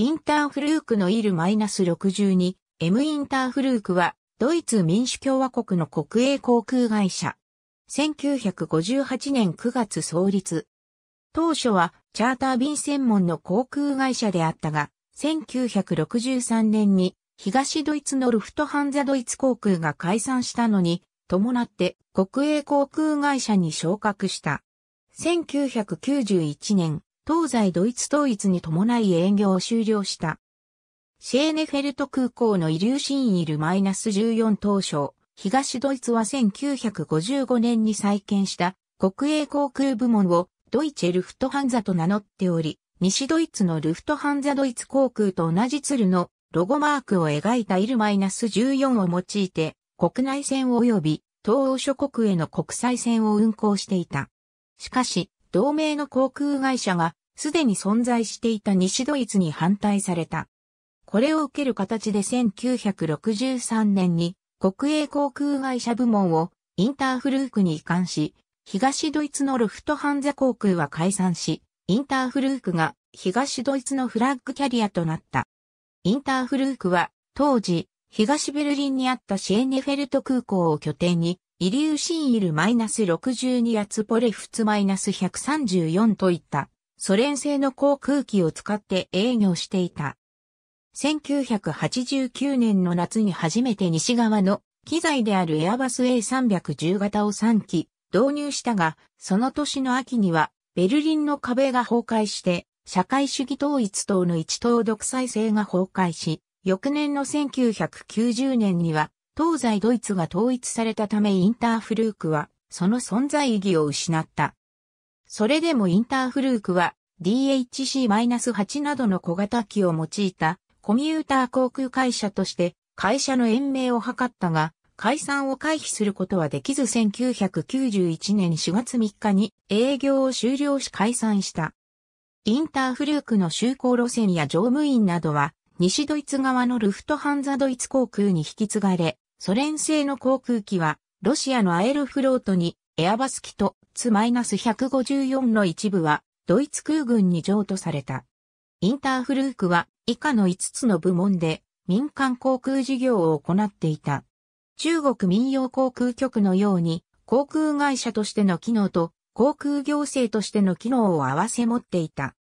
インターフルークのイル -62、M インターフルークは、ドイツ民主共和国の国営航空会社。1958年9月創立。当初は、チャーター便専門の航空会社であったが、1963年に、東ドイツのルフトハンザドイツ航空が解散したのに、伴って国営航空会社に昇格した。1991年、東西ドイツ統一に伴い営業を終了した。シェーネフェルト空港のイリューシンイル -14 当初、東ドイツは1955年に再建した国営航空部門をドイツェルフトハンザと名乗っており、西ドイツのルフトハンザドイツ航空と同じ鶴のロゴマークを描いたイル -14 を用いて、国内線及び東欧諸国への国際線を運航していた。しかし、同盟の航空会社がすでに存在していた西ドイツに反対された。これを受ける形で1963年に国営航空会社部門をインターフルークに移管し、東ドイツのルフトハンザ航空は解散し、インターフルークが東ドイツのフラッグキャリアとなった。インターフルークは当時東ベルリンにあったシエネフェルト空港を拠点にイリューシーイルマイナス -62 アツポレフツマイナス -134 といったソ連製の航空機を使って営業していた。1989年の夏に初めて西側の機材であるエアバス A310 型を3機導入したが、その年の秋にはベルリンの壁が崩壊して社会主義統一党の一党独裁制が崩壊し、翌年の1990年には東西ドイツが統一されたためインターフルークはその存在意義を失った。それでもインターフルークは DHC-8 などの小型機を用いたコミューター航空会社として会社の延命を図ったが、解散を回避することはできず1991年4月3日に営業を終了し解散した。インターフルークの就航路線や乗務員などは西ドイツ側のルフトハンザドイツ航空に引き継がれ、ソ連製の航空機はロシアのアエルフロートにエアバス機とツ -154 の一部はドイツ空軍に譲渡された。インターフルークは以下の5つの部門で民間航空事業を行っていた。中国民用航空局のように航空会社としての機能と航空行政としての機能を合わせ持っていた。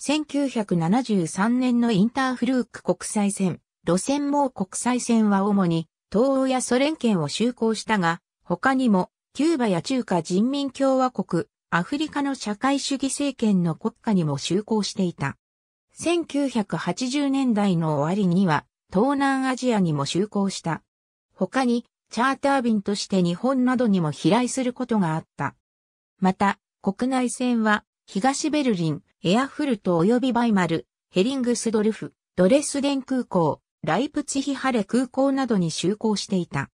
1973年のインターフルーク国際線、路線網国際線は主に東欧やソ連圏を就航したが、他にもキューバや中華人民共和国、アフリカの社会主義政権の国家にも就航していた。1980年代の終わりには、東南アジアにも就航した。他に、チャーター便として日本などにも飛来することがあった。また、国内線は、東ベルリン、エアフルト及びバイマル、ヘリングスドルフ、ドレスデン空港、ライプツヒハレ空港などに就航していた。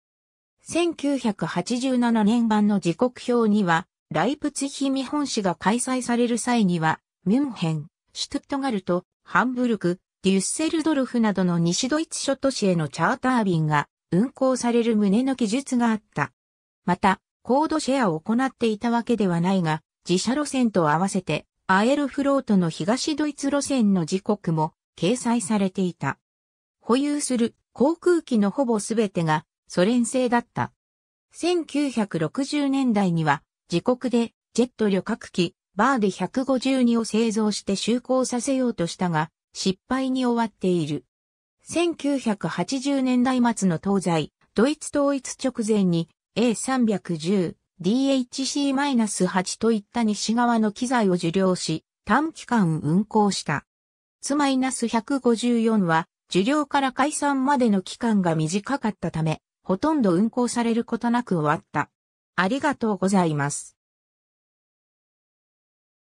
1987年版の時刻表には、ライプツヒ見本市が開催される際には、ミュンヘン、シュトゥットガルト、ハンブルク、デュッセルドルフなどの西ドイツ諸都市へのチャーター便が運行される旨の記述があった。また、コードシェアを行っていたわけではないが、自社路線と合わせて、アエルフロートの東ドイツ路線の時刻も掲載されていた。保有する航空機のほぼすべてがソ連製だった。1960年代には自国でジェット旅客機バーで152を製造して就航させようとしたが失敗に終わっている。1980年代末の東西、ドイツ統一直前に A310、DHC-8 といった西側の機材を受領し、短期間運行した。つまり -154 は、受領から解散までの期間が短かったため、ほとんど運行されることなく終わった。ありがとうございます。